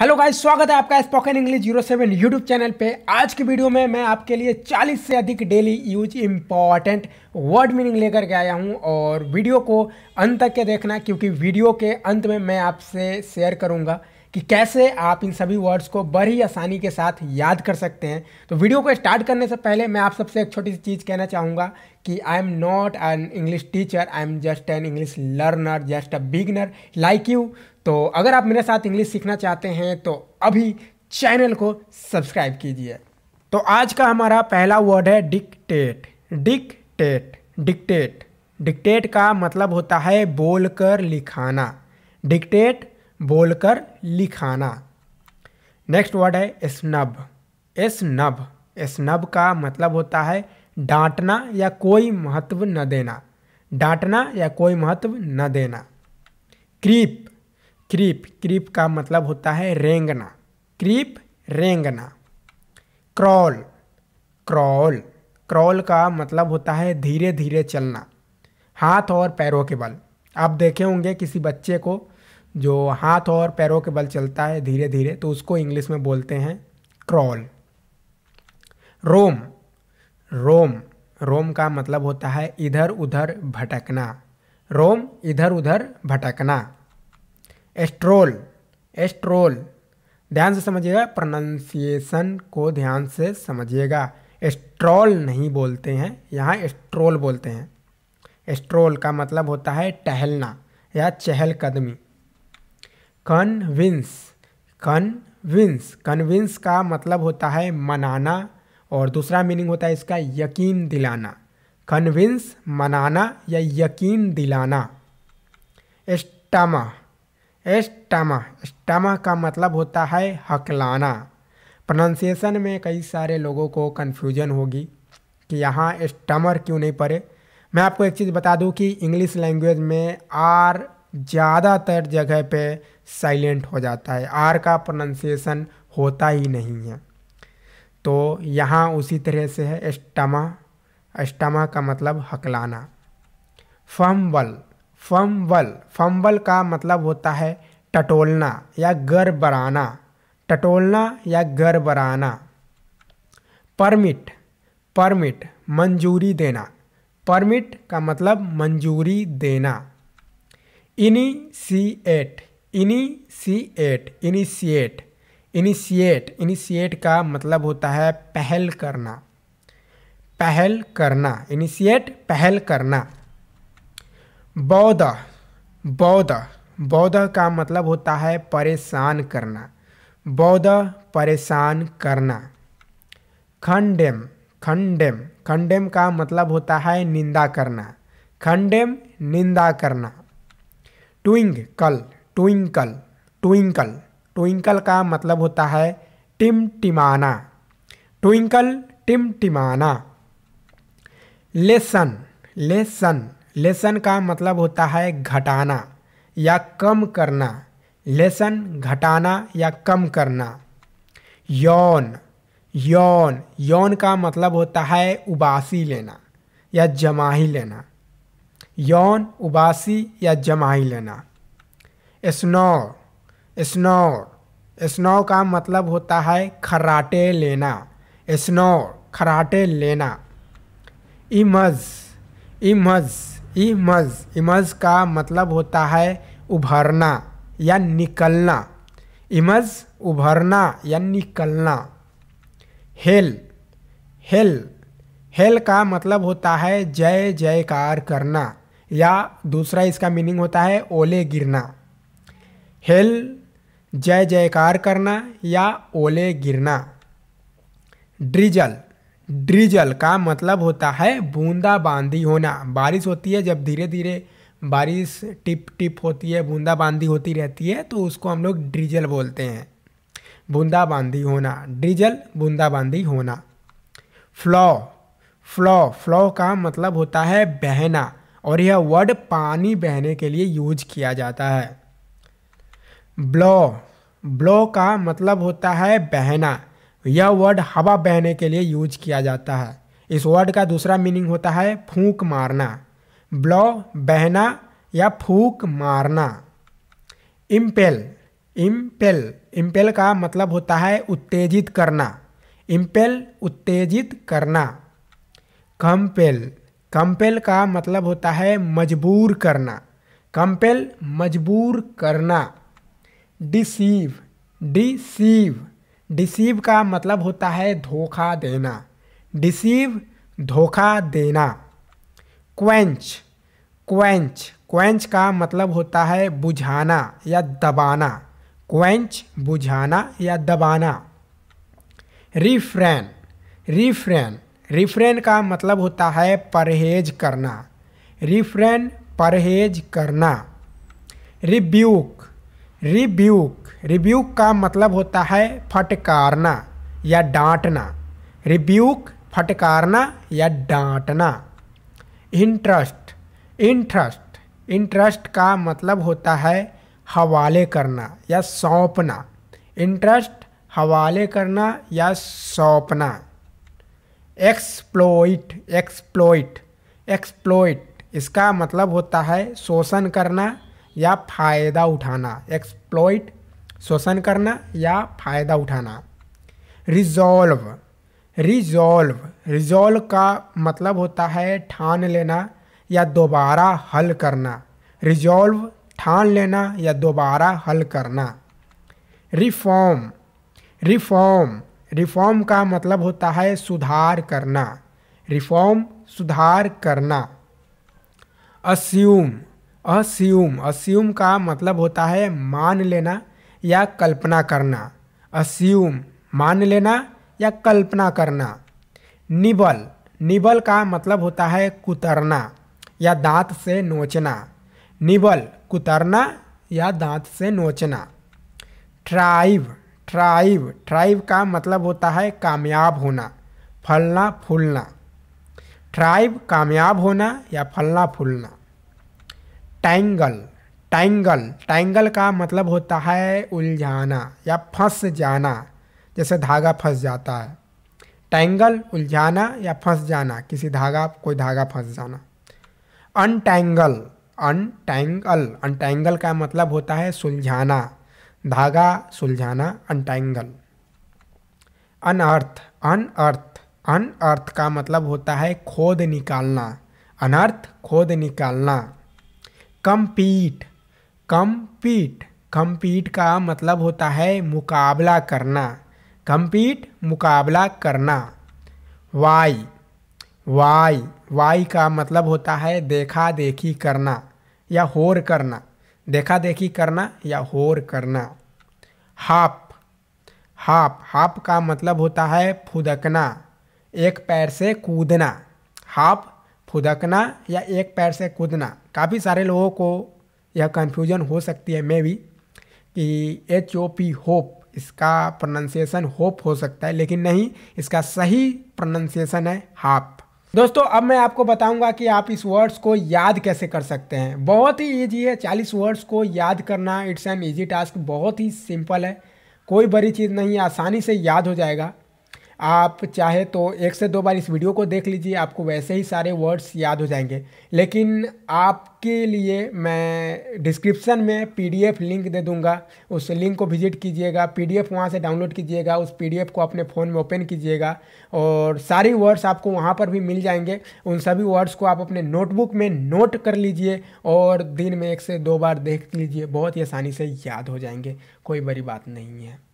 hello guys स्वागत है आपका spoken English zero seven YouTube channel पे आज की वीडियो में मैं आपके लिए 40 से अधिक daily use important word meaning लेकर के आया हूँ और वीडियो को अंत तक के देखना क्योंकि वीडियो के अंत में मैं आपसे शेयर करूँगा कि कैसे आप इन सभी वर्ड्स को बड़ी आसानी के साथ याद कर सकते हैं तो वीडियो को स्टार्ट करने से पहले मैं आप सबसे एक छोटी सी चीज़ कहना चाहूँगा कि I am not an English teacher I am just an English learner just a beginner like you तो अगर आप मेरे साथ इंग्लिश सीखना चाहते हैं तो अभी चैनल को सब्सक्राइब कीजिए तो आज का हमारा पहला वर्ड है डिक्टेट डिक्टेट डिक्टेट डिक्टेट का मतलब होता है बोलकर लिखाना डिक्टेट बोलकर लिखाना नेक्स्ट वर्ड है स्नब स्नब स्नब का मतलब होता है डांटना या कोई महत्व न देना डांटना या कोई महत्व न देना क्रीप क्रीप क्रीप का मतलब होता है रेंगना क्रीप रेंगना क्रॉल क्रॉल क्रॉल का मतलब होता है धीरे धीरे चलना हाथ और पैरों के बल आप देखे होंगे किसी बच्चे को जो हाथ और पैरों के बल चलता है धीरे धीरे तो उसको इंग्लिश में बोलते हैं क्रॉल रोम रोम रोम का मतलब होता है इधर उधर भटकना रोम इधर उधर भटकना एस्ट्रोल एस्ट्रोल ध्यान से समझिएगा प्रोनाउंसिएशन को ध्यान से समझिएगा एस्ट्रोल नहीं बोलते हैं यहाँ एस्ट्रोल बोलते हैं एस्ट्रोल का मतलब होता है टहलना या चहलकदमी कन्विंस कन्विंस कन्विंस का मतलब होता है मनाना और दूसरा मीनिंग होता है इसका यकीन दिलाना कन्विंस मनाना या यकीन दिलाना एस्टामा एस्टामा एस्टामा का मतलब होता है हकलाना प्रोनाउंसिएशन में कई सारे लोगों को कन्फ्यूजन होगी कि यहाँ स्टमर क्यों नहीं पड़े मैं आपको एक चीज़ बता दूँ कि इंग्लिश लैंग्वेज में आर ज़्यादातर जगह पे साइलेंट हो जाता है आर का प्रोनंसिएशन होता ही नहीं है तो यहाँ उसी तरह से है एस्टमा एस्टमा का मतलब हकलाना फम्बल फम्बल फम्बल का मतलब होता है टटोलना या गड़बड़ाना टटोलना या गड़बड़ाना परमिट परमिट मंजूरी देना परमिट का मतलब मंजूरी देना initiate initiate initiate initiate initiate का मतलब होता है पहल करना पहल करना इनिशिएट पहल करना बौद्ध बौद्ध बौद्ध का मतलब होता है परेशान करना बौद्ध परेशान करना खंडेम खंडेम खंडेम का मतलब होता है निंदा करना खंडेम निंदा करना ट्विंकल ट्विंकल ट्विंकल ट्विंकल का मतलब होता है टिमटिमाना ट्विंकल टिमटिमाना लेसन लेसन लेसन का मतलब होता है घटाना या कम करना लेसन घटाना या कम करना यौन यौन यौन का मतलब होता है उबासी लेना या जमाही लेना यौन उबासी या जमाई लेना स्नोर स्नोर स्नो का मतलब होता है खराटे लेना स्नोर खराटे लेना इमज इमज इमज इमज का मतलब होता है उभरना या निकलना इमज उभरना या निकलना हेल हेल हेल का मतलब होता है जय जयकार करना या दूसरा इसका मीनिंग होता है ओले गिरना हेल जय जयकार करना या ओले गिरना ड्रिजल ड्रिजल का मतलब होता है बांदी होना बारिश होती है जब धीरे धीरे बारिश टिप टिप होती है बूंदा बांदी होती रहती है तो उसको हम लोग ड्रिजल बोलते हैं बूंदा बांदी होना ड्रिजल बूंदाबांदी होना फ्लॉ फ्लॉ फ्लॉ का मतलब होता है बहना और यह वर्ड पानी बहने के लिए यूज किया जाता है ब्लो ब्लो का मतलब होता है बहना यह वर्ड हवा बहने के लिए यूज किया जाता है इस वर्ड का दूसरा मीनिंग होता है फूंक मारना ब्लो बहना या फूंक मारना इम्पेल इम्पेल इम्पेल का मतलब होता है उत्तेजित करना इम्पेल उत्तेजित करना कम्पेल कंपेल का मतलब होता है मजबूर करना कंपेल मजबूर करना डिसीव डिसीव डिसीव का मतलब होता है धोखा देना डिसीव धोखा देना क्वेंच क्वेंच क्वेंच का मतलब होता है बुझाना या दबाना क्वेंच बुझाना या दबाना रिफ्रेन रिफ्रेन रिफ्रेन का मतलब होता है परहेज करना रिफ्रेन परहेज करना रिब्यूक रिब्यूक रिब्यूक का मतलब होता है फटकारना या डांटना रिब्यूक फटकारना या डांटना इंट्रस्ट इंट्रस्ट इंटरेस्ट का मतलब होता है हवाले करना या सौंपना इंट्रस्ट हवाले करना या सौंपना एक्सप्लोइट एक्सप्लोइट एक्सप्लोइट इसका मतलब होता है शोषण करना या फ़ायदा उठाना एक्सप्लोइट शोषण करना या फ़ायदा उठाना रिजॉल्व रिजॉल्व रिजॉल्व का मतलब होता है ठान लेना या दोबारा हल करना रिजॉल्व ठान लेना या दोबारा हल करना रिफॉर्म रिफॉर्म रिफॉर्म का मतलब होता है सुधार करना रिफॉर्म सुधार करना अस्यूम अस्यूम अस्यूम का मतलब होता है मान लेना या कल्पना करना अस्यूम मान लेना या कल्पना करना निबल निबल का मतलब होता है कुतरना या दांत से नोचना निबल कुतरना या दांत से नोचना ट्राइब ट्राइव ट्राइव का मतलब होता है कामयाब होना फलना फूलना ट्राइब कामयाब होना या फलना फूलना टैंगल टैंगल टैंगल का मतलब होता है उलझाना या फंस जाना जैसे धागा फंस जाता है टैंगल उलझाना या फंस जाना किसी धागा कोई धागा फंस जाना अनटैंगल अनटैंगल अनटैंगल का मतलब होता है सुलझाना धागा सुलझाना अंटैंगल अनअर्थ अनअर्थ अनअर्थ का मतलब होता है खोद निकालना अनर्थ खोद निकालना कम्पीट कम्पीट कम्पीट का मतलब होता है मुकाबला करना कम्पीट मुकाबला करना वाई वाई वाई का मतलब होता है देखा देखी करना या होर करना देखा देखी करना या होर करना हाप हाप हाप का मतलब होता है फुदकना एक पैर से कूदना हाप फुदकना या एक पैर से कूदना काफ़ी सारे लोगों को यह कन्फ्यूजन हो सकती है मे भी कि एच ओ पी होप इसका प्रोनाउंसिएशन होप हो सकता है लेकिन नहीं इसका सही प्रोनाउंसिएशन है हाप दोस्तों अब मैं आपको बताऊंगा कि आप इस वर्ड्स को याद कैसे कर सकते हैं बहुत ही ईजी है चालीस वर्ड्स को याद करना इट्स एन ईजी टास्क बहुत ही सिंपल है कोई बड़ी चीज़ नहीं आसानी से याद हो जाएगा आप चाहे तो एक से दो बार इस वीडियो को देख लीजिए आपको वैसे ही सारे वर्ड्स याद हो जाएंगे लेकिन आपके लिए मैं डिस्क्रिप्शन में पीडीएफ लिंक दे दूंगा उस लिंक को विजिट कीजिएगा पीडीएफ वहाँ से डाउनलोड कीजिएगा उस पीडीएफ को अपने फ़ोन में ओपन कीजिएगा और सारी वर्ड्स आपको वहाँ पर भी मिल जाएंगे उन सभी वर्ड्स को आप अपने नोटबुक में नोट कर लीजिए और दिन में एक से दो बार देख लीजिए बहुत ही आसानी से याद हो जाएंगे कोई बड़ी बात नहीं है